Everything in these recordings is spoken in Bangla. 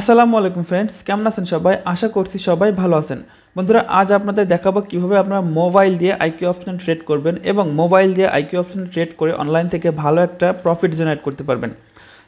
আসসালামু আলাইকুম ফ্রেন্ডস কেমন আছেন সবাই আশা করছি সবাই ভালো আছেন বন্ধুরা আজ আপনাদের দেখাবো কীভাবে আপনারা মোবাইল দিয়ে আইকিউ অপশন ট্রেড করবেন এবং মোবাইল দিয়ে আইকিউ অপশন ট্রেড করে অনলাইন থেকে ভালো একটা প্রফিট জেনারেট করতে পারবেন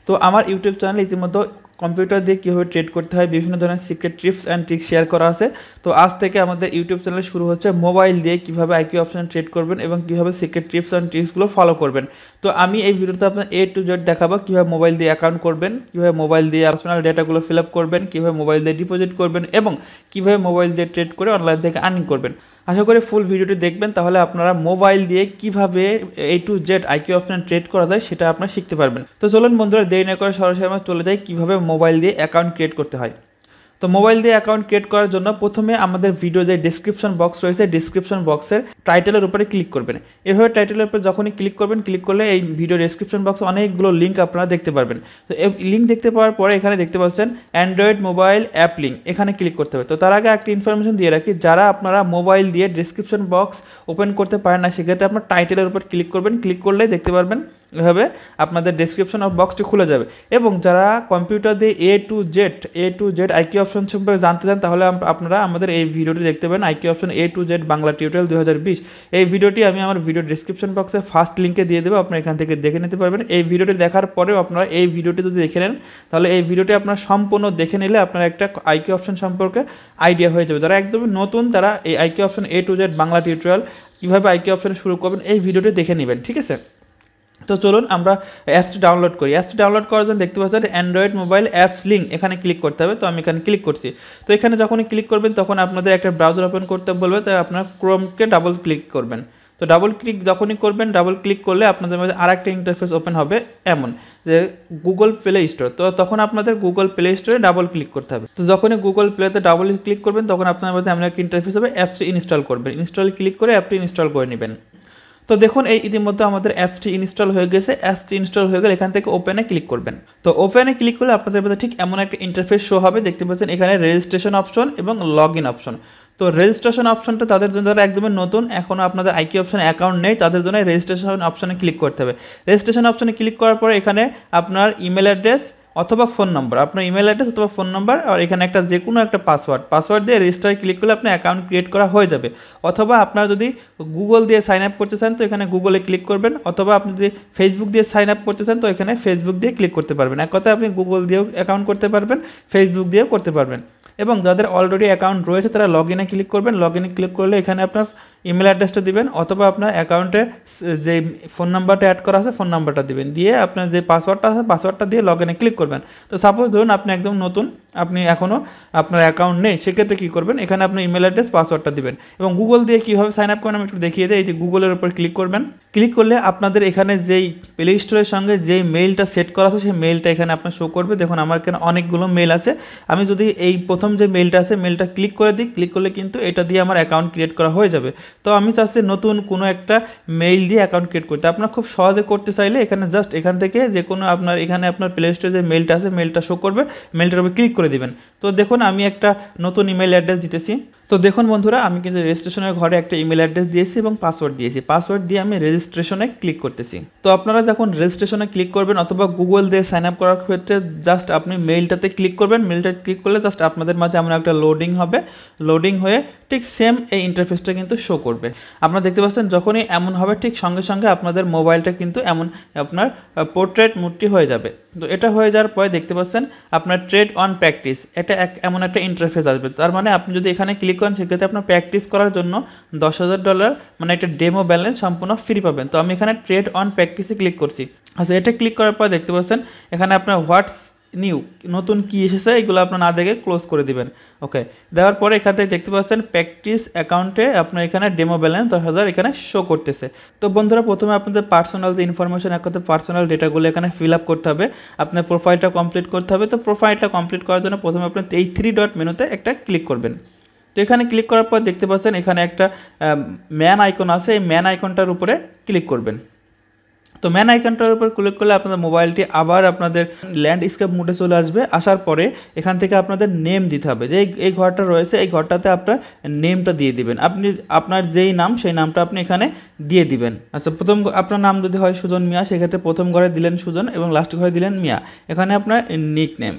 তো আমার ইউটিউব চ্যানেল ইতিমধ্যে কম্পিউটার দিয়ে কীভাবে ট্রেড করতে হয় বিভিন্ন ধরনের secret trips and tricks share করা আছে তো আজ থেকে আমাদের ইউটিউব চ্যানেল শুরু হচ্ছে মোবাইল দিয়ে কীভাবে আইকিউ অপশান ট্রেড করবেন এবং কীভাবে সিক্রেট ট্রিপস অ্যান্ড ট্রিক্সগুলো ফলো করবেন তো আমি এই ভিডিওতে আপনার এ টু জেড দেখাবো কীভাবে মোবাইল দিয়ে অ্যাকাউন্ট করবেন কীভাবে মোবাইল দিয়ে পার্সোনাল ডেটাগুলো ফিল আপ করবেন কীভাবে মোবাইল দিয়ে ডিপোজিট করবেন এবং কীভাবে মোবাইল দিয়ে ট্রেড করে অনলাইন থেকে আর্নিং করবেন আশা করি ফুল ভিডিওটি দেখবেন তাহলে আপনারা মোবাইল দিয়ে কিভাবে A to Z IQ option trade করা যায় সেটা আপনারা শিখতে পারবেন তো চলুন বন্ধুরা দেরি না করে সরাসরি আমরা চলে যাই কিভাবে মোবাইল দিয়ে অ্যাকাউন্ট ক্রিয়েট করতে হয় তো মোবাইল দিয়ে অ্যাকাউন্ট ক্রিয়েট করার জন্য প্রথমে আমাদের ভিডিও যে ডিসক্রিপশন বক্স রয়েছে ডিসক্রিপশন বক্সের টাইটেলের উপরে ক্লিক করবেন এভাবে টাইটেলের উপরে যখনই ক্লিক করবেন ক্লিক করলে এই ভিডিও ডিসক্রিপশন বক্স অনেকগুলো লিঙ্ক আপনারা দেখতে পারবেন তো এই লিঙ্ক দেখতে পাওয়ার পরে এখানে দেখতে পাচ্ছেন অ্যান্ড্রয়েড মোবাইল অ্যাপ লিঙ্ক এখানে ক্লিক করতে হবে তো তার আগে একটা ইনফরমেশন দিয়ে রাখি যারা আপনারা মোবাইল দিয়ে ডিসক্রিপশন বক্স ওপেন করতে পারেন না সেক্ষেত্রে আপনার টাইটেলের উপর ক্লিক করবেন ক্লিক করলে দেখতে পারবেন এভাবে আপনাদের ডেসক্রিপশন অফ বক্সটি খুলে যাবে এবং যারা কম্পিউটার দিয়ে A to Z A to Z IQ option সম্পর্কে জানতে চান তাহলে আপনারা আমাদের এই ভিডিওটি দেখতে পারেন IQ option A to Z Bangla tutorial দু এই ভিডিওটি আমি আমার ভিডিও ডিসক্রিপশন বক্সে ফার্স্ট লিঙ্কে দিয়ে দেবো আপনারা এখান থেকে দেখে নিতে পারবেন এই ভিডিওটি দেখার পরেও আপনারা এই ভিডিওটি যদি দেখে নেন তাহলে এই ভিডিওটি আপনারা সম্পূর্ণ দেখে নিলে আপনার একটা আইকি অপশন সম্পর্কে আইডিয়া হয়ে যাবে যারা একদমই নতুন তারা এই IQ option A to Z Bangla tutorial কীভাবে আইকি অপশন শুরু করবেন এই ভিডিওটি দেখে নেবেন ঠিক আছে তো চলুন আমরা অ্যাপসটি ডাউনলোড করি অ্যাপসটি ডাউনলোড করার জন্য দেখতে পাচ্ছেন অ্যান্ড্রয়েড মোবাইল অ্যাপস লিঙ্ক এখানে ক্লিক করতে হবে তো আমি এখানে ক্লিক করছি তো এখানে যখনই ক্লিক করবেন তখন আপনাদের একটা ব্রাউজার ওপেন করতে বলবে তাই আপনার ক্রোমকে ডাবল ক্লিক করবেন তো ডাবল ক্লিক যখনই করবেন ডাবল ক্লিক করলে আপনাদের মধ্যে আর একটা ইন্টারফেস ওপেন হবে এমন যে গুগল প্লে স্টোর তো তখন আপনাদের গুগল প্লে স্টোরে ডাবল ক্লিক করতে হবে তো যখনই গুগল প্লেতে ডাবল ক্লিক করবেন তখন আপনার মধ্যে এমন একটা ইন্টারফেস হবে অ্যাপসটি ইনস্টল করবেন ইনস্টল ক্লিক করে অ্যাপটি ইনস্টল করে নেবেন তো দেখুন এই ইতিমধ্যে আমাদের অ্যাপসটি ইনস্টল হয়ে গেছে অ্যাপসটি ইনস্টল হয়ে গেলে এখান থেকে ওপেনে ক্লিক করবেন তো ওপেনে ক্লিক করলে আপনাদের মধ্যে ঠিক এমন একটা ইন্টারফেস শো হবে দেখতে পাচ্ছেন এখানে রেজিস্ট্রেশন অপশন এবং লগ ইন অপশন তো রেজিস্ট্রেশন অপশনটা তাদের জন্য যারা একদমই নতুন এখনও আপনাদের আইকি অপশন অ্যাকাউন্ট নেই তাদের জন্য রেজিস্ট্রেশন অপশনে ক্লিক করতে হবে রেজিস্ট্রেশন অপশনে ক্লিক করার পরে এখানে আপনার ইমেল অ্যাড্রেস অথবা ফোন নম্বর আপনার ইমেল অ্যাড্রেস অথবা ফোন নম্বর আর এখানে একটা যে কোনো একটা পাসওয়ার্ড পাসওয়ার্ড দিয়ে রেজিস্টার ক্লিক করলে আপনার অ্যাকাউন্ট ক্রিয়েট করা হয়ে যাবে অথবা আপনারা যদি গুগল দিয়ে সাইন আপ করতে চান তো এখানে গুগলে ক্লিক করবেন অথবা আপনি যদি ফেসবুক দিয়ে সাইন আপ করতে চান তো এখানে ফেসবুক দিয়ে ক্লিক করতে পারবেন এক কথা আপনি গুগল দিয়েও অ্যাকাউন্ট করতে পারবেন ফেসবুক দিয়েও করতে পারবেন এবং যাদের অলরেডি অ্যাকাউন্ট রয়েছে তারা লগ ইনে ক্লিক করবেন লগ ইনে ক্লিক করলে এখানে আপনার ইমেল অ্যাড্রেসটা দিবেন অথবা আপনার অ্যাকাউন্টে যে ফোন নাম্বারটা অ্যাড করা আছে ফোন নাম্বারটা দিবেন দিয়ে আপনার যে পাসওয়ার্ডটা আছে পাসওয়ার্ডটা দিয়ে লগ ইনে ক্লিক করবেন তো সাপোজ ধরুন আপনি একদম নতুন আপনি এখনও আপনার অ্যাকাউন্ট নেই সেক্ষেত্রে কী করবেন এখানে আপনার ইমেল অ্যাড্রেস পাসওয়ার্ডটা দিবেন এবং গুগল দিয়ে কীভাবে সাইন আপ করেন আমি একটু দেখিয়ে দিই এই যে গুগলের উপর ক্লিক করবেন ক্লিক করলে আপনাদের এখানে যেই প্লে স্টোরের সঙ্গে যেই মেইলটা সেট করা আছে সেই মেইলটা এখানে আপনার শো করবে দেখুন আমার এখানে অনেকগুলো মেল আছে আমি যদি এই প্রথম যে মেলটা আছে মেলটা ক্লিক করে দিই ক্লিক করলে কিন্তু এটা দিয়ে আমার অ্যাকাউন্ট ক্রিয়েট করা হয়ে যাবে তো আমি চাচ্ছি নতুন কোনো একটা মেইল দিয়ে অ্যাকাউন্ট ক্রিয়েট করতে আপনার খুব সহজে করতে চাইলে এখানে জাস্ট এখান থেকে যে কোনো আপনার এখানে আপনার প্লে স্টোরে যে মেলটা আছে মেলটা শো করবে মেলটার উপর ক্লিক করে দেবেন তো দেখুন আমি একটা নতুন ইমেল অ্যাড্রেস দিতেছি তো দেখুন বন্ধুরা আমি কিন্তু রেজিস্ট্রেশনের ঘরে একটা ইমেল অ্যাড্রেস দিয়েছি এবং পাসওয়ার্ড দিয়েছি পাসওয়ার্ড দিয়ে আমি রেজিস্ট্রেশনে ক্লিক করতেছি তো আপনারা যখন রেজিস্ট্রেশনে ক্লিক করবেন অথবা গুগল দিয়ে সাইন আপ করার ক্ষেত্রে জাস্ট আপনি মেইলটাতে ক্লিক করবেন মেইলটা ক্লিক করলে জাস্ট আপনাদের মাঝে এমন একটা লোডিং হবে লোডিং হয়ে ঠিক সেম এই ইন্টারফেসটা কিন্তু শো করবে আপনারা দেখতে পাচ্ছেন যখনই এমন হবে ঠিক সঙ্গে সঙ্গে আপনাদের মোবাইলটা কিন্তু এমন আপনার পোর্ট্রেট মুডটি হয়ে যাবে তো এটা হয়ে যাওয়ার পরে দেখতে পাচ্ছেন আপনার ট্রেড অন প্র্যাকটিস এটা এক এমন একটা ইন্টারফেস আসবে তার মানে আপনি যদি এখানে ক্লিক করেন সেক্ষেত্রে আপনার প্র্যাকটিস করার জন্য দশ হাজার ডলার মানে একটা ডেমো ব্যালেন্স সম্পূর্ণ ফ্রি পাবেন তো আমি এখানে ট্রেড অন প্র্যাকটিসে ক্লিক করছি আচ্ছা এটা ক্লিক করার পর দেখতে পাচ্ছেন এখানে আপনার হোয়াটস নিউ নতুন কি এসেছে এগুলো আপনার না দেখে ক্লোজ করে দিবেন ওকে দেওয়ার পরে এখান থেকে দেখতে পাচ্ছেন প্র্যাকটিস অ্যাকাউন্টে আপনার এখানে ডেমো ব্যালেন্স দশ হাজার এখানে শো করতেছে তো বন্ধুরা প্রথমে আপনাদের পার্সোনাল যে ইনফরমেশন এক কথা পার্সোনাল ডেটাগুলো এখানে ফিল আপ করতে হবে আপনার প্রোফাইলটা কমপ্লিট করতে হবে তো প্রোফাইলটা কমপ্লিট করার জন্য প্রথমে আপনি এই থ্রি ডট মেনুতে একটা ক্লিক করবেন তো এখানে ক্লিক করার পর দেখতে পাচ্ছেন এখানে একটা ম্যান আইকন আছে এই ম্যান আইকনটার উপরে ক্লিক করবেন তো ম্যান আইকনটার উপর ক্লিক করলে আপনাদের মোবাইলটি আবার আপনাদের ল্যান্ডস্কেপ মোডে চলে আসবে আসার পরে এখান থেকে আপনাদের নেম দিতে হবে যে এই ঘরটা রয়েছে এই ঘরটাতে আপনার নেমটা দিয়ে দিবেন আপনি আপনার যেই নাম সেই নামটা আপনি এখানে দিয়ে দিবেন আচ্ছা প্রথম আপনার নাম যদি হয় সুজন মিয়া সেক্ষেত্রে প্রথম ঘরে দিলেন সুজন এবং লাস্ট ঘরে দিলেন মিয়া এখানে আপনার নিক নেম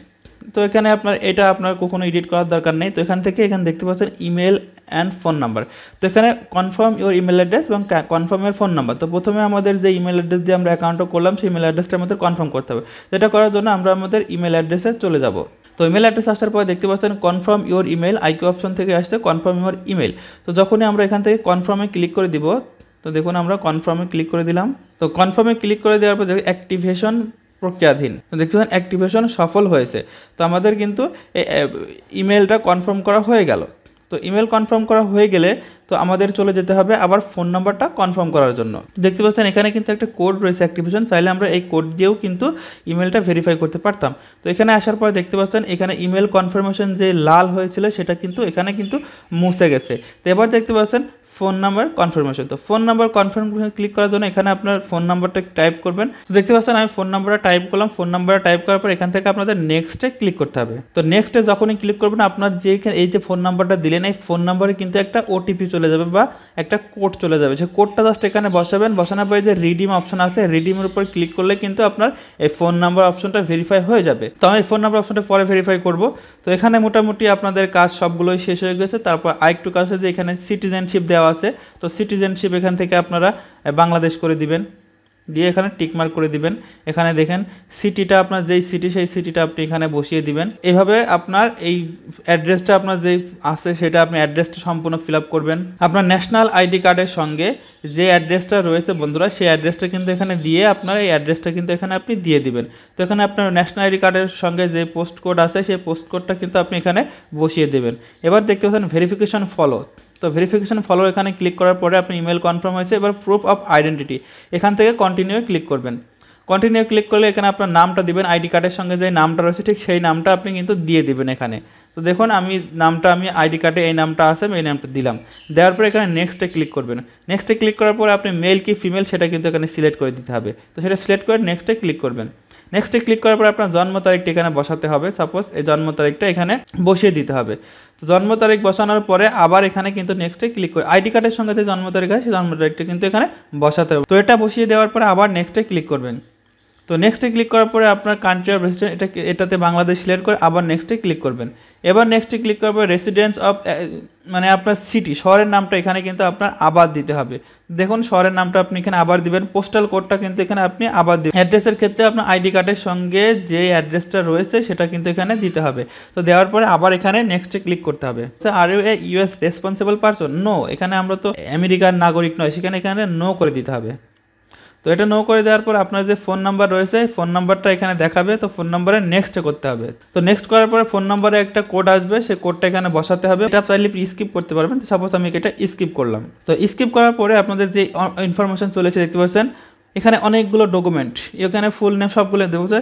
তো এখানে আপনার এটা আপনার কখনো এডিট করার দরকার নেই তো এখান থেকে এখানে দেখতে পাচ্ছেন ইমেল অ্যান্ড ফোন নাম্বার তো এখানে কনফার্ম ইউর ইমেল অ্যাড্রেস এবং কনফার্ম ইউর ফোন নাম্বার তো প্রথমে আমাদের যে ইমেল অ্যাড্রেস দিয়ে আমরা অ্যাকাউন্টটা করলাম সেই ইমেল অ্যাড্রেসটা আমাদের কনফার্ম করতে হবে যেটা করার জন্য আমরা আমাদের ইমেল অ্যাড্রেসে চলে যাব তো ইমেল অ্যাড্রেস আসার পরে দেখতে পাচ্ছেন confirm your email IQ option থেকে আসছে কনফার্ম ইউর ইমেল তো যখনই আমরা এখান থেকে কনফার্মে ক্লিক করে দিব তো দেখুন আমরা কনফার্মে ক্লিক করে দিলাম তো কনফার্মে ক্লিক করে দেওয়ার পর অ্যাক্টিভেশন প্রক্রিয়াধীন দেখতে পাচ্ছেন অ্যাক্টিভেশন সফল হয়েছে তো আমাদের কিন্তু ইমেলটা কনফার্ম করা হয়ে গেল তো ইমেল কনফার্ম করা হয়ে গেলে তো আমাদের চলে যেতে হবে আবার ফোন নাম্বারটা কনফার্ম করার জন্য দেখতে পাচ্ছেন এখানে কিন্তু একটা কোড রয়েছে অ্যাক্টিভেশন চাইলে আমরা এই কোড দিয়েও কিন্তু ইমেলটা ভেরিফাই করতে পারতাম তো এখানে আসার পর দেখতে পাচ্ছেন এখানে ইমেল কনফার্মেশন যে লাল হয়েছিল সেটা কিন্তু এখানে কিন্তু মুছে গেছে তো এবার দেখতে পাচ্ছেন ফোন নাম্বার কনফার্মেশন তো ফোন নাম্বার কনফার্মেশন ক্লিক করার জন্য এখানে আপনার ফোন নাম্বারটা টাইপ করবেন তো দেখতে পাচ্ছেন আমি ফোন নাম্বারটা টাইপ করলাম ফোন নাম্বারটা টাইপ করার পর এখান থেকে আপনাদের নেক্সটে ক্লিক করতে হবে তো নেক্সটে যখনই ক্লিক করবেন আপনার যে এই যে ফোন নাম্বারটা দিলেন এই ফোন নাম্বারে কিন্তু একটা ওটিপি চলে যাবে বা একটা কোড চলে যাবে সেই কোডটা জাস্ট এখানে বসাবেন বসানোর পরে যে রিডিম অপশন আছে রিডিমের উপর ক্লিক করলে কিন্তু আপনার এই ফোন নাম্বার অপশনটা ভেরিফাই হয়ে যাবে তো আমি ফোন নাম্বার অপশনটা পরে ভেরিফাই করব তো এখানে মোটামুটি আপনাদের কাজ সবগুলোই শেষ হয়ে গেছে তারপর আরেকটু কাজ আছে যে এখানে সিটিজেনশিপ দেওয়া আছে তো সিটিজেনশিপ এখান থেকে আপনারা বাংলাদেশ করে দিবেন দিয়ে এখানে টিকমার্ক করে দিবেন এখানে দেখেন সিটিটা আপনার যেই সিটি সেই সিটিটা আপনি এখানে বসিয়ে দিবেন এভাবে আপনার এই অ্যাড্রেসটা আপনার যেই আছে সেটা আপনি অ্যাড্রেসটা সম্পূর্ণ ফিল করবেন আপনার ন্যাশনাল আইডি কার্ডের সঙ্গে যে অ্যাড্রেসটা রয়েছে বন্ধুরা সেই অ্যাড্রেসটা কিন্তু এখানে দিয়ে আপনার এই অ্যাড্রেসটা কিন্তু এখানে আপনি দিয়ে দিবেন তো এখানে আপনার ন্যাশনাল আইডি কার্ডের সঙ্গে যে পোস্ট কোড আছে সেই পোস্ট কোডটা কিন্তু আপনি এখানে বসিয়ে দেবেন এবার দেখতে পাচ্ছেন ভেরিফিকেশন ফলো তো ভেরিফিকেশান ফলো এখানে ক্লিক করার পরে আপনি ইমেল কনফার্ম হয়েছে এবার প্রুফ অফ আইডেন্টিটি এখান থেকে কন্টিনিউ ক্লিক করবেন কন্টিনিউ ক্লিক করলে এখানে আপনার নামটা দিবেন আইডি কার্ডের সঙ্গে যে নামটা রয়েছে ঠিক সেই নামটা আপনি কিন্তু দিয়ে দিবেন এখানে তো দেখুন আমি নামটা আমি আইডি কার্ডে এই নামটা আছে এই নামটা দিলাম দেওয়ার পরে এখানে নেক্সটে ক্লিক করবেন নেক্সটে ক্লিক করার পরে আপনি মেল কি ফিমেল সেটা কিন্তু এখানে সিলেক্ট করে দিতে হবে তো সেটা সিলেক্ট করে নেক্সটে ক্লিক করবেন নেক্সটে ক্লিক করার পরে আপনার জন্ম তারিখটা এখানে বসাতে হবে সাপোজ এই জন্ম তারিখটা এখানে বসিয়ে দিতে হবে তো জন্ম তারিখ বসানোর পরে আবার এখানে কিন্তু নেক্সটে ক্লিক করে আইডি কার্ডের সঙ্গে যে জন্ম তারিখ আছে সেই জন্ম তারিখটা কিন্তু এখানে বসাতে হবে তো এটা বসিয়ে দেওয়ার পরে আবার নেক্সটে ক্লিক করবেন তো নেক্সটে ক্লিক করার পরে আপনার কান্ট্রি অফ রেসিডেন্ট এটা এটাতে বাংলাদেশ সিলেক্ট করে আবার নেক্সটে ক্লিক করবেন এবার নেক্সটে ক্লিক করার পরে রেসিডেন্স অফ মানে আপনার সিটি শহরের নামটা এখানে কিন্তু আপনার আবার দিতে হবে দেখুন শহরের নামটা আপনি এখানে আবার দিবেন পোস্টাল কোডটা কিন্তু এখানে আপনি আবার দিবেন অ্যাড্রেসের ক্ষেত্রে আপনার আইডি কার্ডের সঙ্গে যে অ্যাড্রেসটা রয়েছে সেটা কিন্তু এখানে দিতে হবে তো দেওয়ার পরে আবার এখানে নেক্সটে ক্লিক করতে হবে are you a US responsible person no এখানে আমরা তো আমেরিকার নাগরিক নয় সেখানে এখানে নো করে দিতে হবে তো এটা নো করে দেওয়ার পর আপনার যে ফোন নাম্বার রয়েছে ফোন নাম্বারটা এখানে দেখাবে তো ফোন নাম্বারে নেক্সট করতে হবে তো নেক্সট করার পরে ফোন নাম্বারে একটা কোড আসবে সে কোডটা এখানে বসাতে হবে এটা চাইলে স্কিপ করতে পারবেন তো সাপোজ আমি এটা স্কিপ করলাম তো স্কিপ করার পরে আপনাদের যে ইনফরমেশন চলেছে দেখতে পাচ্ছেন এখানে অনেকগুলো ডকুমেন্ট এখানে ফুল নেম সবগুলো বলছে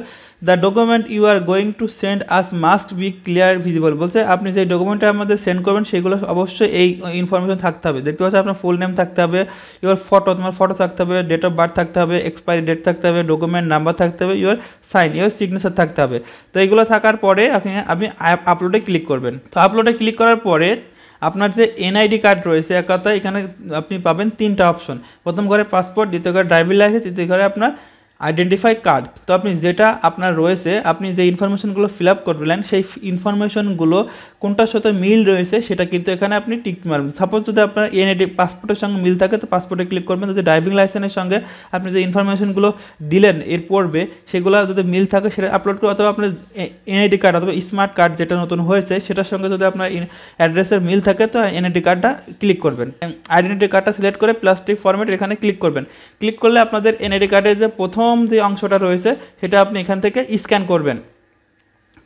the document you are going to send us must be clear visible বলছে আপনি যে ডকুমেন্টটা আমাদের সেন্ড করবেন সেগুলো অবশ্যই এই ইনফরমেশন থাকতে হবে দেখতে পাচ্ছি আপনার ফুল নেম থাকতে হবে ইউর ফটো তোমার ফটো থাকতে হবে ডেট অফ বার্থ থাকতে হবে এক্সপায়ারি ডেট থাকতে হবে ডকুমেন্ট নাম্বার থাকতে হবে ইউর সাইন ইউর সিগনেচার থাকতে হবে তো এগুলো থাকার পরে আপনি আপনি আপলোডে ক্লিক করবেন তো আপলোডে ক্লিক করার পরে আপনার যে এনআইডি কার্ড রয়েছে এক কথায় এখানে আপনি পাবেন তিনটা অপশন প্রথম ঘরে পাসপোর্ট দ্বিতীয় ঘরে ড্রাইভিং লাইসেন্স তৃতীয় ঘরে আপনার আইডেন্টিফাই কার্ড তো আপনি যেটা আপনার রয়েছে আপনি যে ইনফরমেশনগুলো ফিল আপ করবেন সেই ইনফরমেশনগুলো কোনটার সাথে মিল রয়েছে সেটা কিন্তু এখানে আপনি টিক মারবেন সাপোজ যদি আপনার এনআইডি পাসপোর্টের সঙ্গে মিল থাকে তো পাসপোর্টে ক্লিক করবেন যদি ড্রাইভিং লাইসেন্সের সঙ্গে আপনি যে ইনফরমেশনগুলো দিলেন এর পর্বে সেগুলো যদি মিল থাকে সেটা আপলোড করে অথবা আপনার এনআইডি কার্ড অথবা স্মার্ট কার্ড যেটা নতুন হয়েছে সেটার সঙ্গে যদি আপনার অ্যাড্রেসের মিল থাকে তো এনআইডি কার্ডটা ক্লিক করবেন আইডেন্টি কার্ডটা সিলেক্ট করে প্লাস্টিক ফরম্যাট এখানে ক্লিক করবেন ক্লিক করলে আপনাদের এনআইডি কার্ডের যে প্রথম প্রথম যে অংশটা রয়েছে সেটা আপনি এখান থেকে স্ক্যান করবেন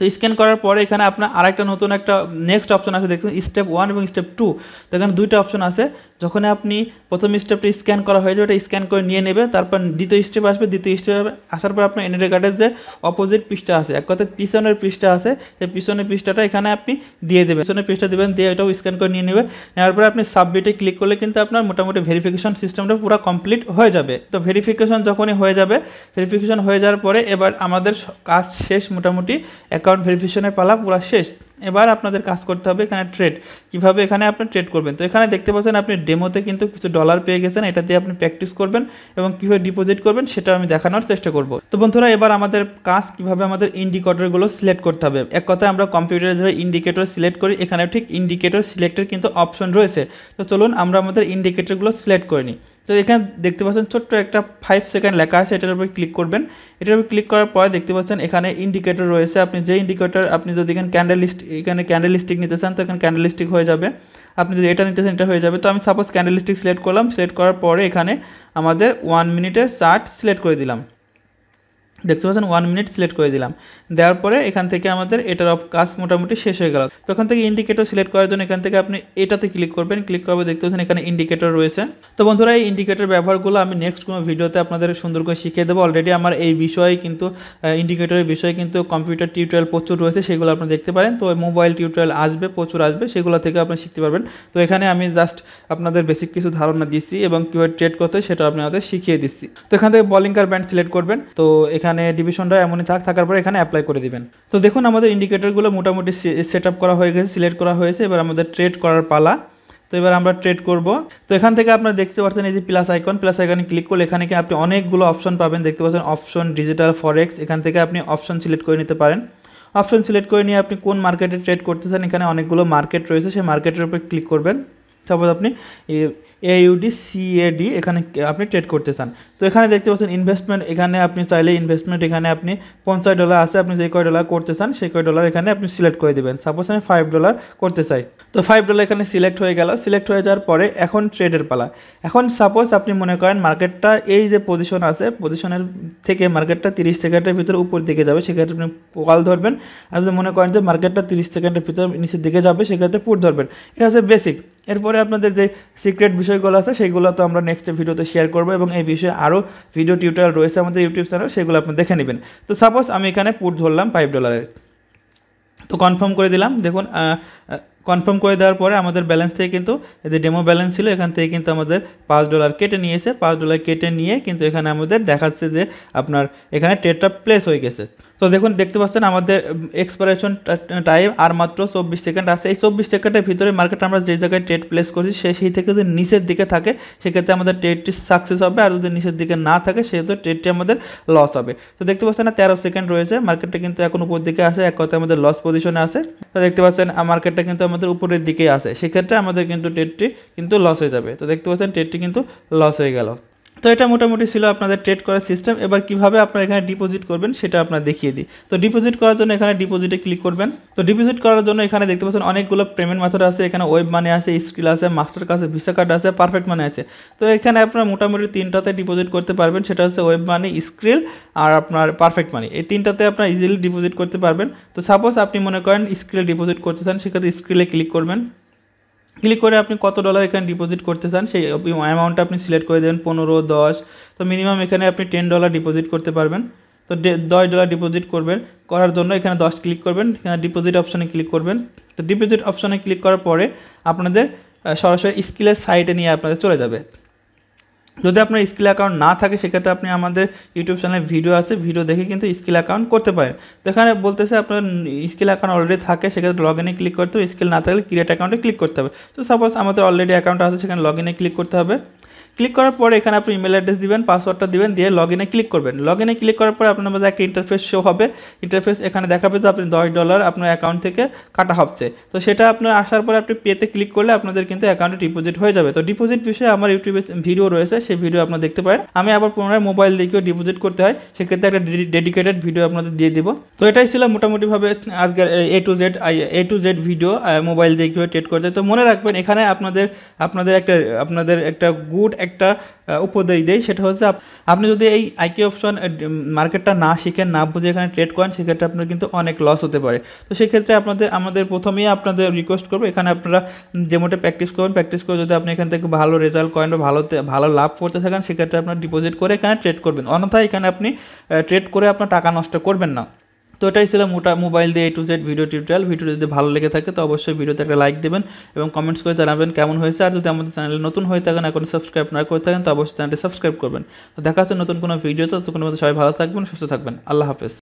তো স্ক্যান করার পরে এখানে আপনার আরেকটা নতুন একটা নেক্সট অপশন আছে দেখুন স্টেপ ওয়ান এবং স্টেপ টু তো এখানে দুইটা অপশন আছে যখন আপনি প্রথম স্টেপটা স্ক্যান করা হয়ে যাবে ওটা স্ক্যান করে নিয়ে নেবে তারপর দ্বিতীয় স্টেপ আসবে দ্বিতীয় স্টেপ আসার পর আপনার এনআরআই কার্ডের যে অপোজিট পৃষ্ঠা আছে এক কথা পিছনের পৃষ্ঠা আছে সেই পিছনের পৃষ্ঠাটা এখানে আপনি দিয়ে দেবেন পিছনের পৃষ্ঠা দেবেন দিয়ে ওটাও স্ক্যান করে নিয়ে নেবে নেওয়ার পরে আপনি সাবমিটে ক্লিক করলে কিন্তু আপনার মোটামুটি ভেরিফিকেশন সিস্টেমটা পুরো কমপ্লিট হয়ে যাবে তো ভেরিফিকেশন যখনই হয়ে যাবে ভেরিফিকেশন হয়ে যাওয়ার পরে এবার আমাদের কাজ শেষ মোটামুটি এক অ্যাকাউন্ট ভেরিফিকেশনের পালা পুরো শেষ এবার আপনাদের কাজ করতে হবে এখানে ট্রেড কিভাবে এখানে আপনি ট্রেড করবেন তো এখানে দেখতে পাচ্ছেন আপনি ডেমোতে কিন্তু কিছু ডলার পেয়ে গেছেন এটা দিয়ে আপনি প্র্যাকটিস করবেন এবং কীভাবে ডিপোজিট করবেন সেটা আমি দেখানোর চেষ্টা করব তো বন্ধুরা এবার আমাদের কাজ কিভাবে আমাদের ইন্ডিকেটরগুলো সিলেক্ট করতে হবে এক কথায় আমরা কম্পিউটারে যেভাবে ইন্ডিকেটর সিলেক্ট করি এখানে ঠিক ইন্ডিকেটর সিলেক্টের কিন্তু অপশন রয়েছে তো চলুন আমরা আমাদের ইন্ডিকেটরগুলো সিলেক্ট করে নিই তো এখানে দেখতে পাচ্ছেন ছোট্ট একটা ফাইভ সেকেন্ড লেখা আছে এটার উপরে ক্লিক করবেন এটার উপরে ক্লিক করার পরে দেখতে পাচ্ছেন এখানে ইন্ডিকেটর রয়েছে আপনি যে ইন্ডিকেটর আপনি যদি এখানে ক্যান্ডেল এখানে ক্যান্ডেল স্টিক নিতে চান তো এখানে ক্যান্ডেল স্টিক হয়ে যাবে আপনি যদি এটা নিতে চান এটা হয়ে যাবে তো আমি সাপোজ ক্যান্ডেল স্টিক সিলেক্ট করলাম সিলেক্ট করার পরে এখানে আমাদের ওয়ান মিনিটের চার্ট সিলেক্ট করে দিলাম দেখতে পাচ্ছেন ওয়ান মিনিট সিলেক্ট করে দিলাম দেওয়ার পরে এখান থেকে আমাদের এটার অফ কাজ মোটামুটি শেষ হয়ে গেল তখন থেকে ইন্ডিকেটর সিলেক্ট করার জন্য এখান থেকে আপনি এটাতে ক্লিক করবেন ক্লিক করবে দেখতে পাচ্ছেন এখানে ইন্ডিকেটর রয়েছে তো বন্ধুরা এই ইন্ডিকেটর ব্যবহারগুলো আমি নেক্সট কোনো ভিডিওতে আপনাদের সুন্দর করে শিখিয়ে দেবো অলরেডি আমার এই বিষয়ে কিন্তু ইন্ডিকেটরের বিষয়ে কিন্তু কম্পিউটার টিউটোরিয়াল প্রচুর রয়েছে সেগুলো আপনি দেখতে পারেন তো মোবাইল টিউটোরিয়াল আসবে প্রচুর আসবে সেগুলো থেকে আপনি শিখতে পারবেন তো এখানে আমি জাস্ট আপনাদের বেসিক কিছু ধারণা দিচ্ছি এবং কীভাবে ট্রেড করতে সেটা আপনাদের শিখিয়ে দিচ্ছি তো এখান থেকে বলিং কার ব্যান্ড সিলেক্ট করবেন তো এখানে এখানে ডিভিশনটা এমনই থাক থাকার পর এখানে অ্যাপ্লাই করে দিবেন তো দেখুন আমাদের ইন্ডিকেটরগুলো মোটামুটি সেট করা হয়ে গেছে সিলেক্ট করা হয়েছে এবার আমাদের ট্রেড করার পালা তো এবার আমরা ট্রেড করব তো এখান থেকে আপনারা দেখতে পাচ্ছেন এই যে প্লাস আইকন প্লাস আইকনে ক্লিক করলে এখানে কি আপনি অনেকগুলো অপশন পাবেন দেখতে পাচ্ছেন অপশন ডিজিটাল ফরেক্স এখান থেকে আপনি অপশন সিলেক্ট করে নিতে পারেন অপশন সিলেক্ট করে নিয়ে আপনি কোন মার্কেটে ট্রেড করতে চান এখানে অনেকগুলো মার্কেট রয়েছে সেই মার্কেটের উপর ক্লিক করবেন সাপোজ আপনি এ ইউডি সিএডি এখানে আপনি ট্রেড করতে চান তো এখানে দেখতে পাচ্ছেন ইনভেস্টমেন্ট এখানে আপনি চাইলে ইনভেস্টমেন্ট এখানে আপনি পঞ্চাশ ডলার আছে আপনি যে কয় ডলার করতে চান সেই কয় ডলার এখানে আপনি সিলেক্ট করে দেবেন সাপোজ আমি ফাইভ ডলার করতে চাই তো ফাইভ ডলার এখানে সিলেক্ট হয়ে গেল সিলেক্ট হয়ে যাওয়ার পরে এখন ট্রেডের পালা এখন সাপোজ আপনি মনে করেন মার্কেটটা এই যে পজিশন আছে পজিশনের থেকে মার্কেটটা তিরিশ সেকেন্ডের ভিতরে উপর দিকে যাবে সেক্ষেত্রে আপনি কল ধরবেন আর যদি মনে করেন যে মার্কেটটা তিরিশ সেকেন্ডের ভিতরে নিচের দিকে যাবে সেক্ষেত্রে পুট ধরবেন এটা হচ্ছে বেসিক এরপরে আপনাদের যে সিক্রেট বিষয়গুলো আছে সেগুলো তো আমরা নেক্সট ভিডিওতে শেয়ার করবো এবং এই বিষয়ে আরও ভিডিও টিউটোরিয়াল রয়েছে আমাদের ইউটিউব চ্যানেল সেগুলো আপনি দেখে নেবেন তো সাপোজ আমি এখানে পুট ধরলাম ফাইভ ডলারের তো কনফার্ম করে দিলাম দেখুন কনফার্ম করে দেওয়ার পরে আমাদের ব্যালেন্স থেকে কিন্তু যে ডেমো ব্যালেন্স ছিল এখান থেকে কিন্তু আমাদের পাঁচ ডলার কেটে নিয়েছে পাঁচ ডলার কেটে নিয়ে কিন্তু এখানে আমাদের দেখাচ্ছে যে আপনার এখানে ট্রেডটা প্লেস হয়ে গেছে তো দেখুন দেখতে পাচ্ছেন আমাদের এক্সপারেশন টাইম আর মাত্র চব্বিশ সেকেন্ড আছে এই চব্বিশ সেকেন্ডের ভিতরে মার্কেট আমরা যে জায়গায় ট্রেড প্লেস করছি সে সেই থেকে যদি নিচের দিকে থাকে সেক্ষেত্রে আমাদের ট্রেডটি সাকসেস হবে আর যদি নিচের দিকে না থাকে সেহেতু ট্রেডটি আমাদের লস হবে তো দেখতে পাচ্ছেন না তেরো সেকেন্ড রয়েছে মার্কেটটা কিন্তু এখন উপর দিকে আসে এক কথা আমাদের লস পজিশনে আছে তো দেখতে পাচ্ছেন মার্কেটটা কিন্তু আমাদের উপরের দিকেই আসে সেক্ষেত্রে আমাদের কিন্তু ট্রেডটি কিন্তু লস হয়ে যাবে তো দেখতে পাচ্ছেন ট্রেডটি কিন্তু লস হয়ে গেল তো এটা মোটামুটি ছিল আপনাদের ট্রেড করার সিস্টেম এবার কিভাবে আপনারা এখানে ডিপোজিট করবেন সেটা আপনার দেখিয়ে দিই তো ডিপোজিট করার জন্য এখানে ডিপোজিটে ক্লিক করবেন তো ডিপোজিট করার জন্য এখানে দেখতে পাচ্ছেন অনেকগুলো পেমেন্ট মেথড আছে এখানে ওয়েব মানে আছে স্কিল আছে মাস্টার কাছে ভিসা কার্ড আছে পারফেক্ট মানে আছে তো এখানে আপনারা মোটামুটি তিনটাতে ডিপোজিট করতে পারবেন সেটা হচ্ছে ওয়েব মানি স্কিল আর আপনার পারফেক্ট মানি এই তিনটাতে আপনারা ইজিলি ডিপোজিট করতে পারবেন তো সাপোজ আপনি মনে করেন স্কিলে ডিপোজিট করতে চান সেক্ষেত্রে স্কিলে ক্লিক করবেন ক্লিক করে আপনি কত ডলার এখানে ডিপোজিট করতে চান সেই অ্যামাউন্টটা আপনি সিলেক্ট করে দেবেন পনেরো দশ তো মিনিমাম এখানে আপনি টেন ডলার ডিপোজিট করতে পারবেন তো দশ ডলার ডিপোজিট করবেন করার জন্য এখানে দশ ক্লিক করবেন এখানে ডিপোজিট অপশানে ক্লিক করবেন তো ডিপোজিট অপশানে ক্লিক করার পরে আপনাদের সরাসরি স্কিলের সাইটে নিয়ে আপনাদের চলে যাবে যদি আপনার স্কিল অ্যাকাউন্ট না থাকে সেক্ষেত্রে আপনি আমাদের ইউটিউব চ্যানেলে ভিডিও আছে ভিডিও দেখে কিন্তু স্কিল অ্যাকাউন্ট করতে পারেন তো এখানে বলতেছে আপনার স্কিল অ্যাকাউন্ট অলরেডি থাকে সেক্ষেত্রে লগ ইনে ক্লিক করতে হবে স্কিল না থাকলে ক্রিয়েট অ্যাকাউন্টে ক্লিক করতে হবে তো সাপোজ আমাদের অলরেডি অ্যাকাউন্ট আছে সেখানে লগ ইনে ক্লিক করতে হবে ক্লিক করার পরে এখানে আপনি ইমেল অ্যাড্রেস দিবেন পাসওয়ার্ডটা দিবেন দিয়ে লগ ইনে ক্লিক করবেন লগ ইনে ক্লিক করার পরে আপনার মধ্যে একটা ইন্টারফেস শো হবে ইন্টারফেস এখানে দেখাবে যে আপনি দশ ডলার আপনার অ্যাকাউন্ট থেকে কাটা হচ্ছে তো সেটা আপনার আসার পরে আপনি পেতে ক্লিক করলে আপনাদের কিন্তু অ্যাকাউন্টে ডিপোজিট হয়ে যাবে তো ডিপোজিট বিষয়ে আমার ইউটিউবে ভিডিও রয়েছে সেই ভিডিও আপনারা দেখতে পারেন আমি আবার পুনরায় মোবাইল দিকেও ডিপোজিট করতে হয় সেক্ষেত্রে একটা ডেডিকেটেড ভিডিও আপনাদের দিয়ে দেবো তো এটাই ছিল মোটামুটিভাবে আজকের A to Z A to Z video mobile কীভাবে ট্রেড করতে তো মনে রাখবেন এখানে আপনাদের আপনাদের একটা আপনাদের একটা গুড একটা উপদেশ দেয় সেটা হচ্ছে আপনি যদি এই আইকে অপশন মার্কেটটা না শিখেন না বুঝে এখানে ট্রেড করেন সেক্ষেত্রে আপনার কিন্তু অনেক লস হতে পারে তো সেক্ষেত্রে আপনাদের আমাদের প্রথমেই আপনাদের রিকোয়েস্ট করবো এখানে আপনারা যে মোটে প্র্যাকটিস করবেন প্র্যাকটিস করে যদি আপনি এখান থেকে ভালো রেজাল্ট করেন বা ভালো ভালো লাভ করতে থাকেন সেক্ষেত্রে আপনার ডিপোজিট করে এখানে ট্রেড করবেন অন্যথায় এখানে আপনি ট্রেড করে আপনার টাকা নষ্ট করবেন না তো এটাই ছিল মোটা মোবাইল দিয়ে A to Z video tutorial video যদি ভালো লেগে থাকে তো অবশ্যই ভিডিওতে একটা লাইক দেবেন এবং কমেন্টস করে জানাবেন কেমন হয়েছে আর যদি আমাদের চ্যানেলে নতুন হয়ে থাকেন এখন সাবস্ক্রাইব না করে থাকেন তো অবশ্যই চ্যানেলটি সাবস্ক্রাইব করবেন তো দেখা হচ্ছে নতুন কোনো ভিডিও তো তখন সবাই ভালো থাকবেন সুস্থ থাকবেন আল্লাহ হাফেজ